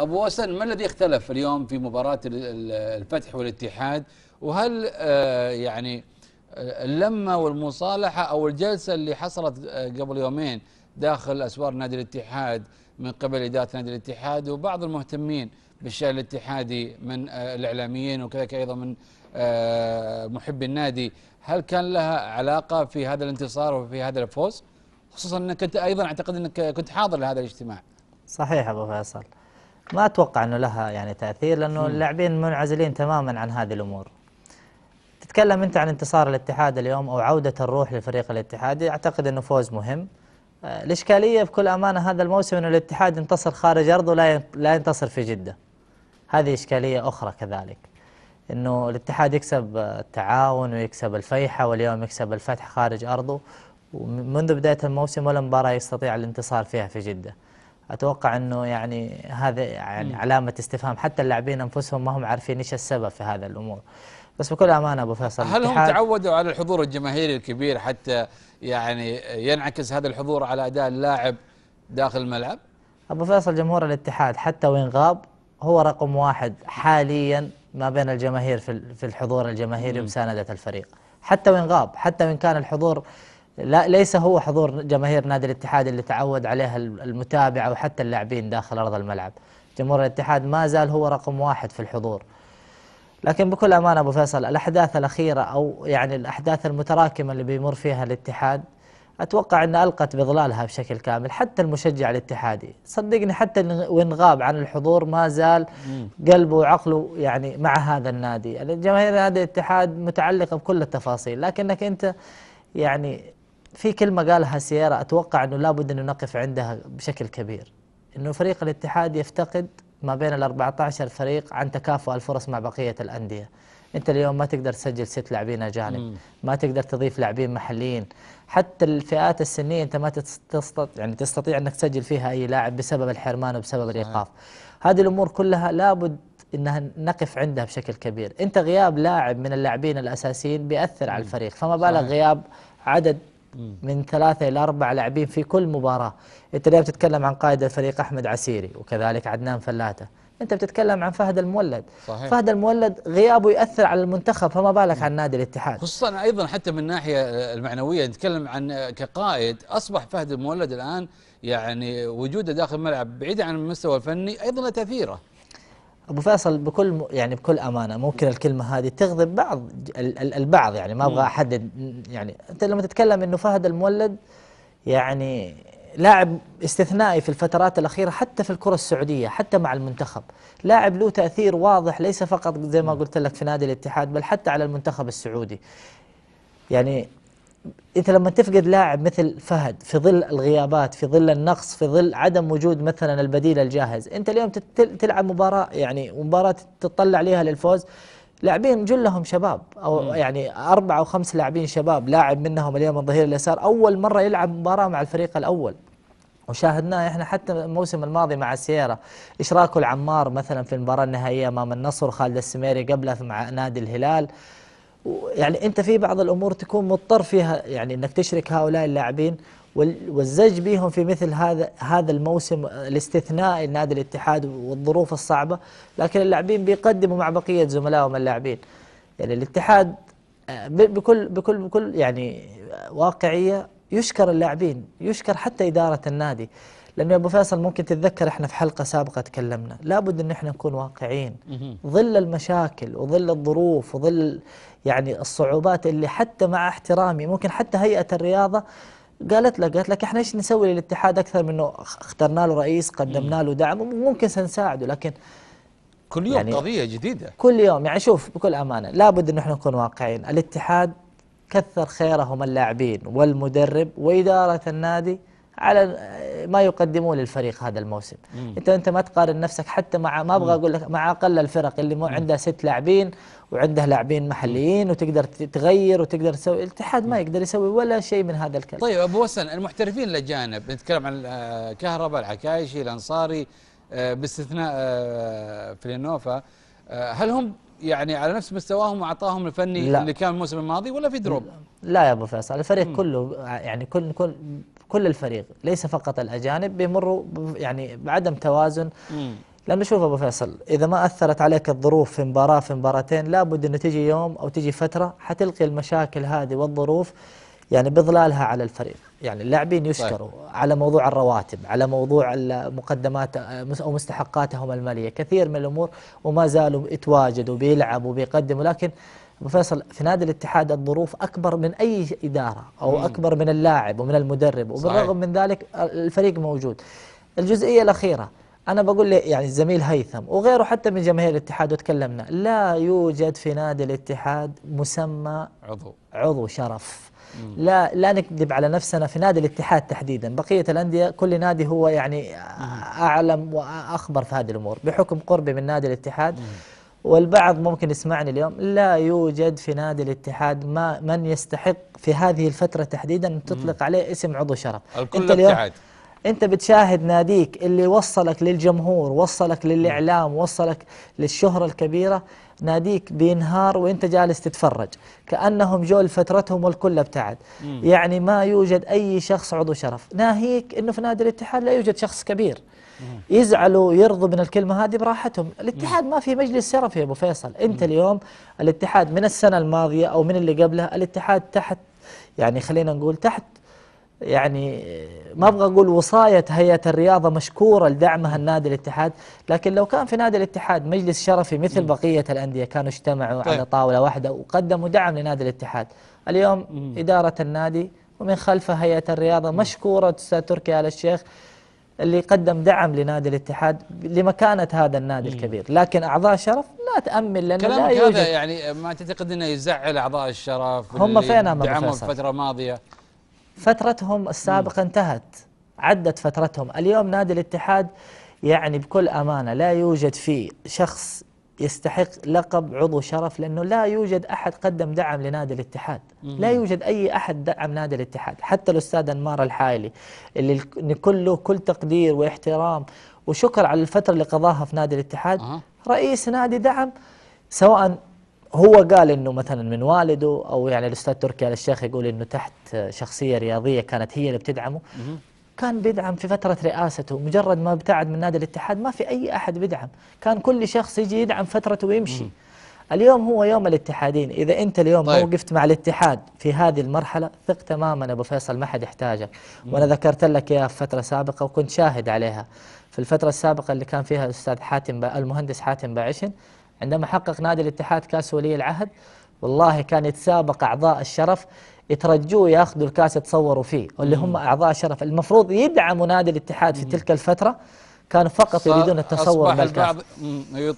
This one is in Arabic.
ابو وسن ما الذي اختلف اليوم في مباراه الفتح والاتحاد وهل آه، يعني آه، اللمه والمصالحه او الجلسه اللي حصلت آه، قبل يومين داخل اسوار نادي الاتحاد من قبل اداره نادي الاتحاد وبعض المهتمين بالشان الاتحادي من الاعلاميين وكذلك ايضا من محبي النادي هل كان لها علاقه في هذا الانتصار وفي هذا الفوز خصوصا انك انت ايضا اعتقد انك كنت حاضر لهذا الاجتماع صحيح ابو فيصل ما اتوقع انه لها يعني تاثير لانه اللاعبين منعزلين تماما عن هذه الامور تتكلم انت عن انتصار الاتحاد اليوم او عوده الروح للفريق الاتحادي اعتقد انه فوز مهم آه، الاشكاليه بكل امانه هذا الموسم انه الاتحاد انتصر خارج ارضه لا لا ينتصر في جده هذه اشكاليه اخرى كذلك انه الاتحاد يكسب آه، التعاون ويكسب الفيحة واليوم يكسب الفتح خارج ارضه ومنذ بدايه الموسم ولا مباراه يستطيع الانتصار فيها في جده اتوقع انه يعني هذا يعني علامه استفهام حتى اللاعبين انفسهم ما هم عارفين ايش السبب في هذا الامور بس بكل امانه ابو فيصل هل هم تعودوا على الحضور الجماهيري الكبير حتى يعني ينعكس هذا الحضور على اداء اللاعب داخل الملعب؟ ابو فيصل جمهور الاتحاد حتى وين غاب هو رقم واحد حاليا ما بين الجماهير في الحضور الجماهيري ومسانده الفريق حتى وين غاب حتى وان كان الحضور لا ليس هو حضور جماهير نادي الاتحاد اللي تعود عليها المتابعة وحتى اللاعبين داخل أرض الملعب جمهور الاتحاد ما زال هو رقم واحد في الحضور لكن بكل أمانة أبو فيصل الأحداث الأخيرة أو يعني الأحداث المتراكمة اللي بيمر فيها الاتحاد أتوقع أن ألقت بظلالها بشكل كامل حتى المشجع الاتحادي صدقني حتى وإن غاب عن الحضور ما زال قلبه وعقله يعني مع هذا النادي الجماهير يعني نادي الاتحاد متعلقة بكل التفاصيل لكنك أنت يعني في كلمة قالها سيارة أتوقع أنه لابد أنه نقف عندها بشكل كبير أنه فريق الاتحاد يفتقد ما بين ال 14 فريق عن تكافؤ الفرص مع بقية الأندية أنت اليوم ما تقدر تسجل ست لاعبين أجانب ما تقدر تضيف لاعبين محليين حتى الفئات السنية أنت ما تستطيع يعني تستطيع أنك تسجل فيها أي لاعب بسبب الحرمان وبسبب الإيقاف هذه الأمور كلها لابد انها نقف عندها بشكل كبير، انت غياب لاعب من اللاعبين الاساسيين بياثر على الفريق، فما بالك غياب عدد من ثلاثة إلى أربع لاعبين في كل مباراة أنت اليوم بتتكلم عن قائد الفريق أحمد عسيري وكذلك عدنان فلاتة أنت بتتكلم عن فهد المولد صحيح. فهد المولد غيابه يؤثر على المنتخب فما بالك عن نادي الاتحاد خصوصا أيضا حتى من الناحية المعنوية نتكلم عن كقائد أصبح فهد المولد الآن يعني وجوده داخل الملعب بعيد عن المستوى الفني أيضا له تأثيره ابو فيصل بكل يعني بكل امانه ممكن الكلمه هذه تغضب بعض البعض يعني ما ابغى احدد يعني انت لما تتكلم انه فهد المولد يعني لاعب استثنائي في الفترات الأخيرة حتى في الكرة السعودية حتى مع المنتخب لاعب له تأثير واضح ليس فقط زي ما قلت لك في نادي الاتحاد بل حتى على المنتخب السعودي يعني انت لما تفقد لاعب مثل فهد في ظل الغيابات في ظل النقص في ظل عدم وجود مثلا البديل الجاهز انت اليوم تلعب مباراه يعني مباراه تتطلع عليها للفوز لاعبين جلهم شباب او يعني اربع او خمس لاعبين شباب لاعب منهم اليوم الظهير اليسار اول مره يلعب مباراه مع الفريق الاول وشاهدناه احنا حتى الموسم الماضي مع السيارة اشراكه العمار مثلا في المباراه النهائيه امام النصر خالد السميري قبله مع نادي الهلال يعني انت في بعض الامور تكون مضطر فيها يعني انك تشرك هؤلاء اللاعبين والزج بهم في مثل هذا هذا الموسم الاستثنائي لنادي الاتحاد والظروف الصعبه لكن اللاعبين بيقدموا مع بقيه زملائهم اللاعبين يعني الاتحاد آه، بكل بكل بكل يعني آه، واقعيه يشكر اللاعبين يشكر حتى اداره النادي لانه يا ابو فيصل ممكن تتذكر احنا في حلقه سابقه تكلمنا لابد ان احنا نكون واقعيين ظل المشاكل وظل الظروف وظل يعني الصعوبات اللي حتى مع احترامي ممكن حتى هيئه الرياضه قالت لك قالت لك احنا ايش نسوي للاتحاد اكثر من انه اخترنا له رئيس قدمنا له دعم وممكن سنساعده لكن كل يوم يعني قضيه جديده كل يوم يعني شوف بكل امانه لابد ان احنا نكون واقعيين الاتحاد كثر خيرهم اللاعبين والمدرب واداره النادي على ما يقدمون للفريق هذا الموسم مم. انت انت ما تقارن نفسك حتى مع ما ابغى اقول لك مع اقل الفرق اللي مو عندها ست لاعبين وعنده لاعبين محليين وتقدر تغير وتقدر تسوي الاتحاد ما يقدر يسوي ولا شيء من هذا الكلام طيب ابو وسن المحترفين الاجانب نتكلم عن آه، كهرباء العكايشي الانصاري آه، باستثناء آه، فلينوفا هل هم يعني على نفس مستواهم واعطاهم الفني لا. اللي كان الموسم الماضي ولا في دروب؟ لا يا ابو فيصل الفريق م. كله يعني كل كل كل الفريق ليس فقط الأجانب بيمروا يعني بعدم توازن لانه شوف ابو فيصل اذا ما اثرت عليك الظروف في مباراه في مباراتين لابد انه تجي يوم او تجي فتره حتلقي المشاكل هذه والظروف يعني بظلالها على الفريق يعني اللاعبين يشكروا على موضوع الرواتب على موضوع المقدمات آه، أو مستحقاتهم المالية كثير من الأمور وما زالوا يتواجدوا بيلعبوا بيقدموا لكن فيصل في نادي الاتحاد الظروف أكبر من أي إدارة أو أكبر من اللاعب ومن المدرب وبالرغم من ذلك الفريق موجود الجزئية الأخيرة أنا بقول لي يعني الزميل هيثم وغيره حتى من جماهير الاتحاد وتكلمنا لا يوجد في نادي الاتحاد مسمى عضو عضو شرف لا لا نكذب على نفسنا في نادي الاتحاد تحديدا بقية الأندية كل نادي هو يعني أعلم وأخبر في هذه الأمور بحكم قربي من نادي الاتحاد والبعض ممكن يسمعني اليوم لا يوجد في نادي الاتحاد ما من يستحق في هذه الفترة تحديدا تطلق عليه اسم عضو شرف الكل الاتحاد انت بتشاهد ناديك اللي وصلك للجمهور وصلك للاعلام وصلك للشهرة الكبيرة ناديك بينهار وانت جالس تتفرج كأنهم جول فترتهم والكل ابتعد يعني ما يوجد اي شخص عضو شرف ناهيك انه في نادي الاتحاد لا يوجد شخص كبير يزعلوا يرضوا من الكلمة هذه براحتهم الاتحاد ما في مجلس شرف يا أبو فيصل أنت اليوم الاتحاد من السنة الماضية أو من اللي قبلها الاتحاد تحت يعني خلينا نقول تحت يعني ما ابغى اقول وصايه هيئه الرياضه مشكوره لدعمها النادي الاتحاد، لكن لو كان في نادي الاتحاد مجلس شرفي مثل بقيه الانديه كانوا اجتمعوا طيب. على طاوله واحده وقدموا دعم لنادي الاتحاد، اليوم اداره النادي ومن خلفها هيئه الرياضه مشكوره استاذ تركي ال الشيخ اللي قدم دعم لنادي الاتحاد لمكانه هذا النادي الكبير، لكن اعضاء شرف لا تامل لانه كلامك لا يوجد هذا يعني ما تعتقد انه يزعل اعضاء الشرف هم فين دعمهم الفتره الماضيه فترتهم السابقة انتهت عدت فترتهم اليوم نادي الاتحاد يعني بكل أمانة لا يوجد فيه شخص يستحق لقب عضو شرف لأنه لا يوجد أحد قدم دعم لنادي الاتحاد لا يوجد أي أحد دعم نادي الاتحاد حتى الأستاذ أنمار الحايلي اللي كله كل تقدير واحترام وشكر على الفترة اللي قضاها في نادي الاتحاد رئيس نادي دعم سواء هو قال انه مثلا من والده او يعني الاستاذ تركي ال الشيخ يقول انه تحت شخصيه رياضيه كانت هي اللي بتدعمه كان بيدعم في فتره رئاسته مجرد ما ابتعد من نادي الاتحاد ما في اي احد بيدعم كان كل شخص يجي يدعم فترته ويمشي اليوم هو يوم الاتحادين إذا أنت اليوم طيب. وقفت مع الاتحاد في هذه المرحلة ثق تماما أبو فيصل ما حد يحتاجك وأنا ذكرت لك إياها في فترة سابقة وكنت شاهد عليها في الفترة السابقة اللي كان فيها الأستاذ حاتم المهندس حاتم باعشن عندما حقق نادي الاتحاد كاس ولي العهد والله كان يتسابق أعضاء الشرف يترجوه ياخذوا الكاس يتصوروا فيه اللي هم أعضاء شرف المفروض يدعموا نادي الاتحاد في تلك الفترة كانوا فقط يريدون التصور بالكاس